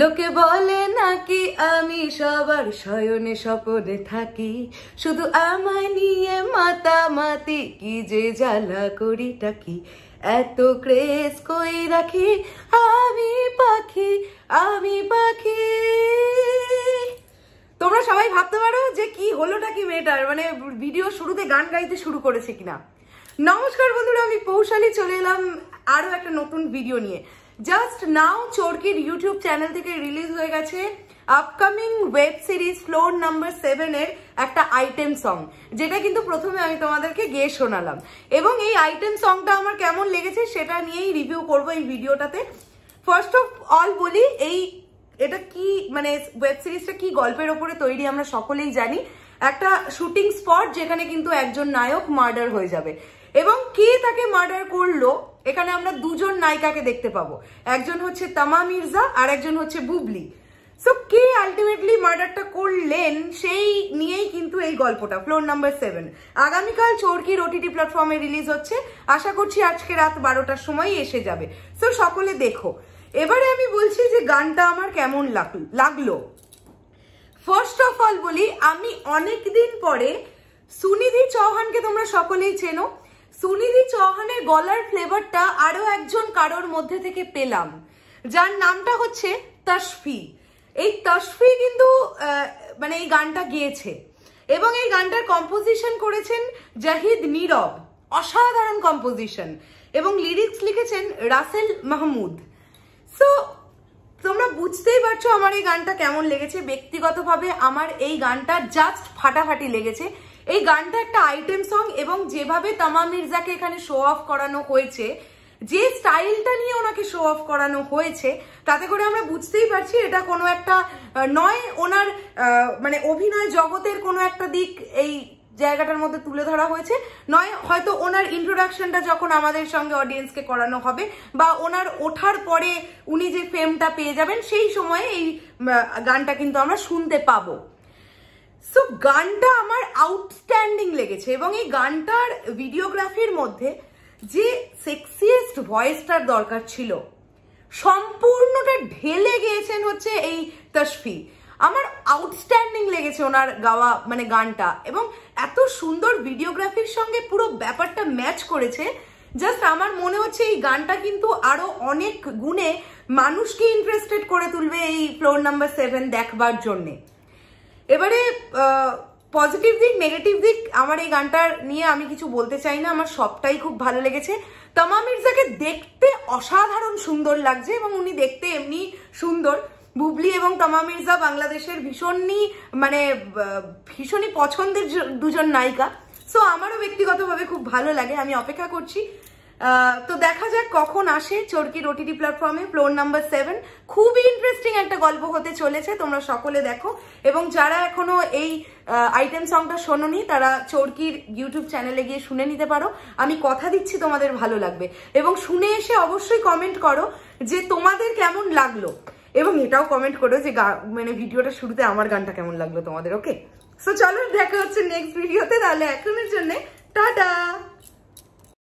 লোকে বলে নাকি আমি সবার শয়নে স্বপনে থাকি শুধু আমায় নিয়ে মাতামাতি কি যে জ্বালা করি টাকি এত ক্রেস কই রাখি আমি পাখি আমি পাখি তোমরা সবাই ভাবতে পারো যে কি হলোটা কি মেয়েটার মানে ভিডিও শুরুতে গান গাইতে শুরু করেছে কিনা নমস্কার বন্ধুরা আমি পৌশালী চলে এলাম আরও একটা নতুন ভিডিও নিয়ে জাস্ট নাও চোরকির ইউটিউব চ্যানেল থেকে রিলিজ হয়ে গেছে upcoming web series floor number সেভেনের একটা আইটেম সং যেটা কিন্তু প্রথমে আমি তোমাদেরকে গিয়ে শোনালাম এবং এই আইটেম সংটা আমার কেমন লেগেছে সেটা নিয়েই রিভিউ করব এই ভিডিওটাতে ফার্স্ট অফ অল বলি এই এটা কি মানে ওয়েব সিরিজটা কি গল্পের ওপরে তৈরি আমরা সকলেই জানি একটা শুটিং স্পট যেখানে কিন্তু একজন নায়ক মার্ডার হয়ে যাবে এবং কে তাকে মার্ডার করলো এখানে আমরা দুজন নায়িকাকে দেখতে পাবো একজন হচ্ছে তামা মির্জা আর একজন হচ্ছে বুবলি সো কে আলটিমেটলি মার্ডারটা করলেন সেই নিয়েই কিন্তু এই গল্পটা ফ্লোর নাম্বার সেভেন আগামীকাল চোরকির ওটিটি প্ল্যাটফর্মে রিলিজ হচ্ছে আশা করছি আজকে রাত বারোটার সময় এসে যাবে সো সকলে দেখো এবারে আমি বলছি যে গানটা আমার কেমন লাগলো ফার্স্ট অফ অল বলি আমি অনেকদিন পরে সুনিধি চৌহানকে তোমরা সকলেই চেনো সুনিধি চৌহানের গলার ফ্লেভারটা আরও একজন কারোর মধ্যে থেকে পেলাম যার নামটা হচ্ছে তশফি এই তশফি কিন্তু মানে এই গানটা গিয়েছে এবং এই গানটার কম্পোজিশন করেছেন জাহিদ নীরব অসাধারণ কম্পোজিশন এবং লিরিক্স লিখেছেন রাসেল মাহমুদ সো তোমরা বুঝতেই পারছো আমার এই গানটা কেমন লেগেছে ব্যক্তিগতভাবে আমার এই গানটা জাস্ট ফাটাফাটি লেগেছে এই গানটা একটা আইটেম সং এবং যেভাবে তামা মির্জাকে এখানে শো অফ করানো হয়েছে যে স্টাইলটা নিয়ে ওনাকে শো অফ করানো হয়েছে তাতে করে আমরা বুঝতেই পারছি এটা কোনো একটা নয় ওনার মানে অভিনয় জগতের কোনো একটা দিক এই জায়গাটার মধ্যে তুলে ধরা হয়েছে নয় হয়তো ওনার ইন্ট্রোডাকশনটা যখন আমাদের সঙ্গে অডিয়েন্সকে করানো হবে বা ওনার ওঠার পরে উনি যে ফেমটা পেয়ে যাবেন সেই সময়ে এই গানটা কিন্তু আমরা শুনতে পাবো সো গানটা আমার আউটস্ট্যান্ডিং লেগেছে এবং এই গানটার ভিডিওগ্রাফির মধ্যে যে সেক্সিয়েস্ট ভয়েসটার দরকার ছিল সম্পূর্ণটা ঢেলে গিয়েছেন হচ্ছে এই তশফি আমার আউটস্ট্যান্ডিং লেগেছে ওনার গাওয়া মানে গানটা এবং এত সুন্দর ভিডিওগ্রাফির সঙ্গে পুরো ব্যাপারটা ম্যাচ করেছে জাস্ট আমার মনে হচ্ছে এই গানটা কিন্তু আরো অনেক গুণে মানুষকে ইন্টারেস্টেড করে তুলবে এই ফ্লোর নাম্বার সেভেন দেখবার জন্যে এবারে পজিটিভ দিক নেগেটিভ দিক আমার এই গানটার নিয়ে আমি কিছু বলতে চাই না আমার সবটাই খুব ভালো লেগেছে তমা মির্জাকে দেখতে অসাধারণ সুন্দর লাগছে এবং উনি দেখতে এমনি সুন্দর বুবলি এবং তমা মির্জা বাংলাদেশের ভীষণই মানে ভীষণই পছন্দের দুজন নায়িকা সো আমারও ব্যক্তিগতভাবে খুব ভালো লাগে আমি অপেক্ষা করছি তো দেখা যাক কখন আসে চরকির ওটিটি প্ল্যাটফর্মে ফ্লোর নাম্বার সেভেন খুবই ইন্টারেস্টিং একটা গল্প হতে চলেছে তোমরা সকলে দেখো এবং যারা এখনো এই আইটেম সংটা শোনোনি তারা চরকির ইউটিউব চ্যানেলে গিয়ে শুনে নিতে পারো আমি কথা দিচ্ছি তোমাদের ভালো লাগবে এবং শুনে এসে অবশ্যই কমেন্ট করো যে তোমাদের কেমন লাগলো এবং এটাও কমেন্ট করো যে মানে ভিডিওটা শুরুতে আমার গানটা কেমন লাগলো তোমাদের ওকে সো চলো দেখা হচ্ছে নেক্সট ভিডিওতে তাহলে এখনের জন্য টাটা